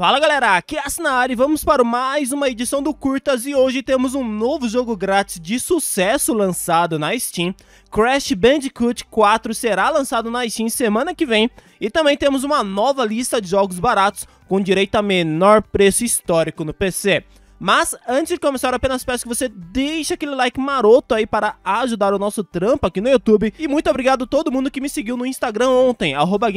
Fala galera, aqui é a Sinari, vamos para mais uma edição do Curtas e hoje temos um novo jogo grátis de sucesso lançado na Steam. Crash Bandicoot 4 será lançado na Steam semana que vem e também temos uma nova lista de jogos baratos com direito a menor preço histórico no PC. Mas antes de começar, apenas peço que você deixe aquele like maroto aí para ajudar o nosso trampo aqui no YouTube. E muito obrigado a todo mundo que me seguiu no Instagram ontem, arroba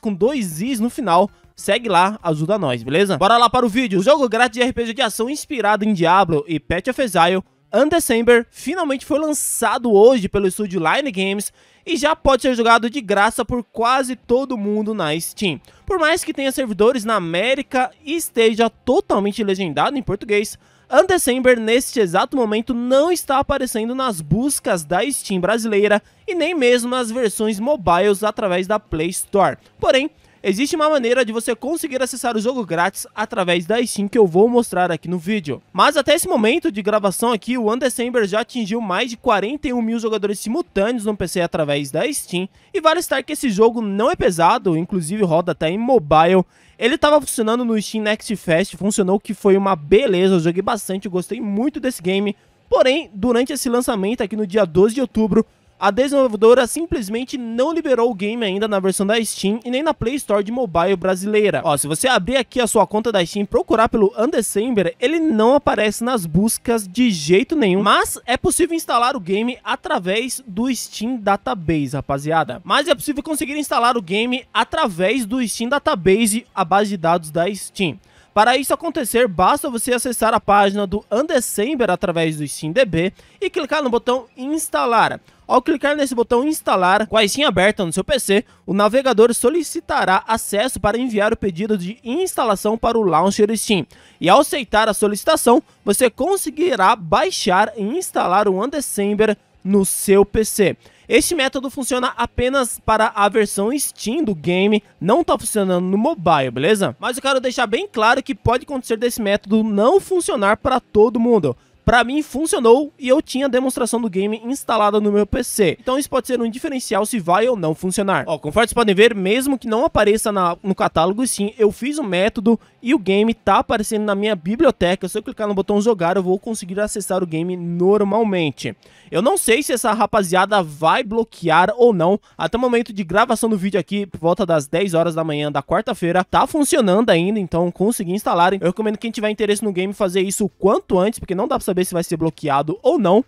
com dois i's no final, segue lá, ajuda nós, beleza? Bora lá para o vídeo. O jogo grátis de RPG de ação inspirado em Diablo e Patch of Exile, Undecember, finalmente foi lançado hoje pelo estúdio Line Games e já pode ser jogado de graça por quase todo mundo na Steam. Por mais que tenha servidores na América e esteja totalmente legendado em português, Undecember neste exato momento não está aparecendo nas buscas da Steam brasileira e nem mesmo nas versões mobiles através da Play Store. Porém, Existe uma maneira de você conseguir acessar o jogo grátis através da Steam que eu vou mostrar aqui no vídeo. Mas até esse momento de gravação aqui, o Undecember já atingiu mais de 41 mil jogadores simultâneos no PC através da Steam, e vale estar que esse jogo não é pesado, inclusive roda até em mobile, ele estava funcionando no Steam Next Fest, funcionou que foi uma beleza, eu joguei bastante, eu gostei muito desse game, porém, durante esse lançamento aqui no dia 12 de outubro, a desenvolvedora simplesmente não liberou o game ainda na versão da Steam e nem na Play Store de mobile brasileira. Ó, se você abrir aqui a sua conta da Steam e procurar pelo Undecember, ele não aparece nas buscas de jeito nenhum, mas é possível instalar o game através do Steam Database, rapaziada. Mas é possível conseguir instalar o game através do Steam Database, a base de dados da Steam. Para isso acontecer, basta você acessar a página do Undecember através do SteamDB e clicar no botão Instalar. Ao clicar nesse botão instalar com a Steam aberta no seu PC, o navegador solicitará acesso para enviar o pedido de instalação para o launcher Steam. E ao aceitar a solicitação, você conseguirá baixar e instalar o Undecember no seu PC. Este método funciona apenas para a versão Steam do game, não tá funcionando no mobile, beleza? Mas eu quero deixar bem claro que pode acontecer desse método não funcionar para todo mundo. Para mim funcionou e eu tinha a demonstração do game instalada no meu PC. Então isso pode ser um diferencial se vai ou não funcionar. Ó, conforme vocês podem ver, mesmo que não apareça na, no catálogo, sim, eu fiz o um método e o game tá aparecendo na minha biblioteca. Se eu clicar no botão jogar, eu vou conseguir acessar o game normalmente. Eu não sei se essa rapaziada vai bloquear ou não. Até o momento de gravação do vídeo aqui, por volta das 10 horas da manhã da quarta-feira, tá funcionando ainda, então consegui instalar. Eu recomendo quem tiver interesse no game fazer isso o quanto antes, porque não dá pra saber saber se vai ser bloqueado ou não.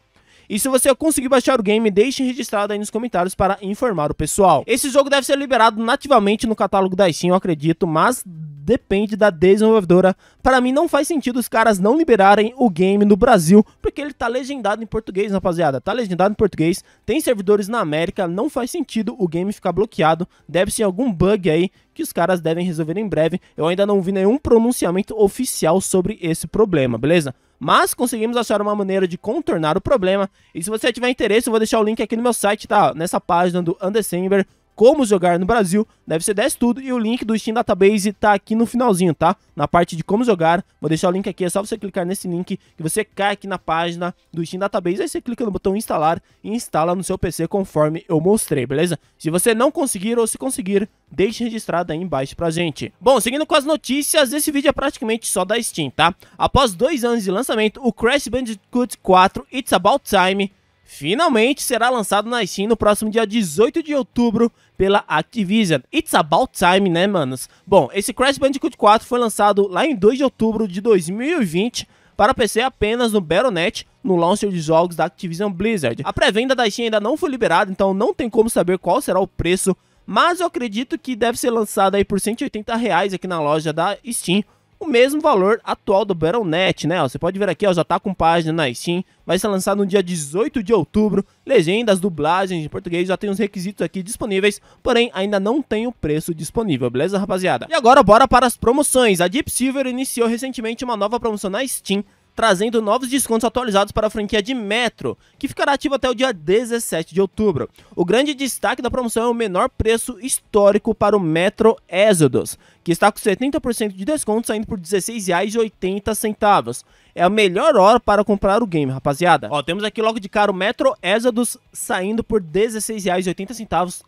E se você conseguir baixar o game, deixe registrado aí nos comentários para informar o pessoal. Esse jogo deve ser liberado nativamente no catálogo da Steam, eu acredito, mas depende da desenvolvedora. Para mim não faz sentido os caras não liberarem o game no Brasil, porque ele tá legendado em português, rapaziada. Tá legendado em português, tem servidores na América, não faz sentido o game ficar bloqueado. Deve ser algum bug aí que os caras devem resolver em breve. Eu ainda não vi nenhum pronunciamento oficial sobre esse problema, beleza? mas conseguimos achar uma maneira de contornar o problema. E se você tiver interesse, eu vou deixar o link aqui no meu site, tá? Nessa página do Undecember, como jogar no Brasil, deve ser 10 tudo e o link do Steam Database tá aqui no finalzinho, tá? Na parte de como jogar, vou deixar o link aqui, é só você clicar nesse link que você cai aqui na página do Steam Database, aí você clica no botão instalar e instala no seu PC conforme eu mostrei, beleza? Se você não conseguir ou se conseguir, deixe registrado aí embaixo pra gente. Bom, seguindo com as notícias, esse vídeo é praticamente só da Steam, tá? Após dois anos de lançamento, o Crash Bandicoot 4 It's About Time finalmente será lançado na Steam no próximo dia 18 de outubro pela Activision. It's about time, né, manos? Bom, esse Crash Bandicoot 4 foi lançado lá em 2 de outubro de 2020 para PC apenas no Battle.net, no launcher de jogos da Activision Blizzard. A pré-venda da Steam ainda não foi liberada, então não tem como saber qual será o preço, mas eu acredito que deve ser lançado aí por 180 reais aqui na loja da Steam, o mesmo valor atual do Battle.net, né? você pode ver aqui, ó, já tá com página na Steam, vai ser lançado no dia 18 de outubro, legendas, dublagens em português, já tem os requisitos aqui disponíveis, porém ainda não tem o preço disponível, beleza rapaziada? E agora bora para as promoções, a Deep Silver iniciou recentemente uma nova promoção na Steam, trazendo novos descontos atualizados para a franquia de Metro, que ficará ativa até o dia 17 de outubro. O grande destaque da promoção é o menor preço histórico para o Metro Exodus, que está com 70% de desconto, saindo por R$16,80. É a melhor hora para comprar o game, rapaziada. Ó, temos aqui logo de cara o Metro Exodus saindo por R$16,80,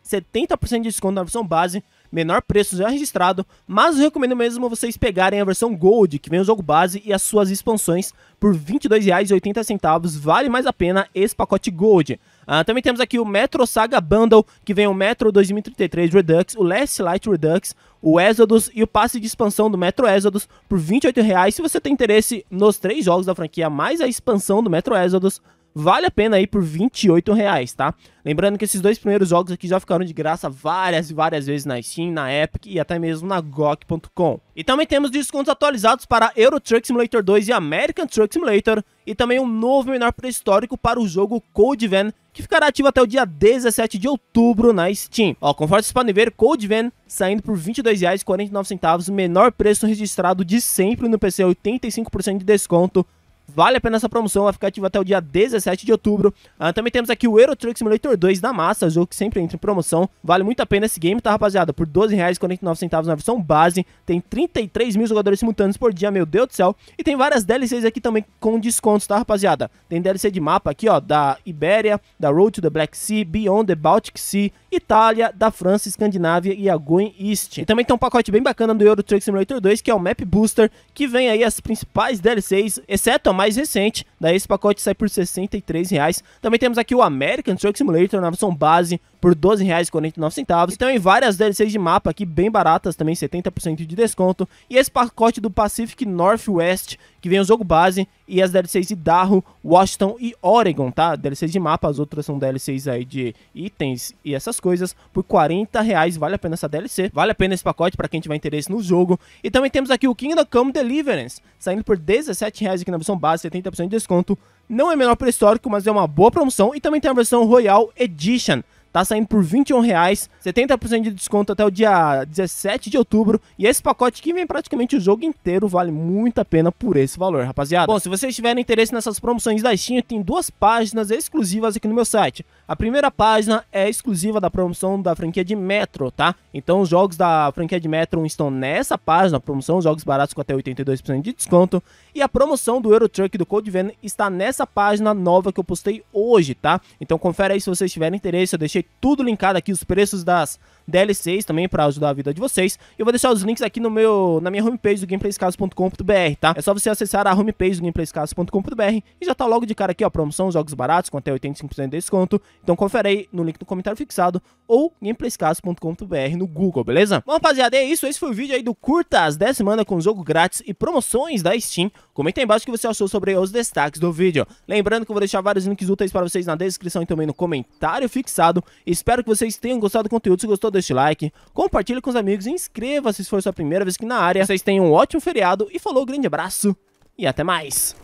70% de desconto na versão base, menor preço já registrado, mas eu recomendo mesmo vocês pegarem a versão Gold, que vem o jogo base e as suas expansões por R$ 22,80, vale mais a pena esse pacote Gold. Uh, também temos aqui o Metro Saga Bundle, que vem o Metro 2033 Redux, o Last Light Redux, o Exodus e o passe de expansão do Metro Exodus por R$ 28,00. Se você tem interesse nos três jogos da franquia, mais a expansão do Metro Exodus, vale a pena aí por 28 reais, tá? Lembrando que esses dois primeiros jogos aqui já ficaram de graça várias e várias vezes na Steam, na Epic e até mesmo na GOG.com. E também temos descontos atualizados para Euro Truck Simulator 2 e American Truck Simulator e também um novo menor pré-histórico para o jogo Code Van, que ficará ativo até o dia 17 de outubro na Steam. Ó, conforme vocês podem ver, Code Van saindo por R$ 22,49, menor preço registrado de sempre no PC, 85% de desconto Vale a pena essa promoção, vai ficar ativa até o dia 17 de outubro. Uh, também temos aqui o Euro Truck Simulator 2 da Massa, jogo que sempre entra em promoção. Vale muito a pena esse game, tá, rapaziada? Por R$12,49 na versão base. Tem 33 mil jogadores simultâneos por dia, meu Deus do céu. E tem várias DLCs aqui também com descontos, tá, rapaziada? Tem DLC de mapa aqui, ó, da Ibéria, da Road to the Black Sea, Beyond the Baltic Sea, Itália, da França, Escandinávia e a Going East. E também tem um pacote bem bacana do Euro Truck Simulator 2, que é o Map Booster, que vem aí as principais DLCs, exceto a mais recente, daí né? esse pacote sai por R$ reais. Também temos aqui o American Truck Simulator na né? versão base por R$ 12,49. Então, em várias DLCs de mapa aqui bem baratas, também 70% de desconto. E esse pacote do Pacific Northwest, que vem o jogo base e as DLCs de Darro, Washington e Oregon, tá? DLCs de mapa, as outras são DLCs aí de itens e essas coisas. Por 40 reais vale a pena essa DLC, vale a pena esse pacote para quem tiver interesse no jogo. E também temos aqui o Kingdom Come Deliverance, saindo por 17 reais aqui na versão base, 70% de desconto. Não é menor para histórico, mas é uma boa promoção. E também tem a versão Royal Edition, tá saindo por R$ 21,00, 70% de desconto até o dia 17 de outubro. E esse pacote que vem praticamente o jogo inteiro vale muito a pena por esse valor, rapaziada. Bom, se vocês tiverem interesse nessas promoções da Steam, tem duas páginas exclusivas aqui no meu site. A primeira página é exclusiva da promoção da franquia de Metro, tá? Então os jogos da franquia de Metro estão nessa página, promoção jogos baratos com até 82% de desconto. E a promoção do Euro Truck do Code Venom está nessa página nova que eu postei hoje, tá? Então confere aí se vocês tiverem interesse, eu deixei tudo linkado aqui, os preços das DLCs também para ajudar a vida de vocês. Eu vou deixar os links aqui no meu, na minha homepage do gameplayscaso.com.br. tá? É só você acessar a homepage do gameplayscaso.com.br e já tá logo de cara aqui, ó, promoção, jogos baratos com até 85% de desconto. Então confere aí no link do comentário fixado ou gameplayscaso.com.br no Google, beleza? Bom, rapaziada, é isso. Esse foi o vídeo aí do Curtas 10 semana com jogo grátis e promoções da Steam. Comenta aí embaixo o que você achou sobre os destaques do vídeo. Lembrando que eu vou deixar vários links úteis para vocês na descrição e também no comentário fixado. Espero que vocês tenham gostado do conteúdo. Se gostou, deixe like, compartilhe com os amigos e inscreva-se se for sua primeira vez aqui na área. Vocês tenham um ótimo feriado e falou, grande abraço e até mais!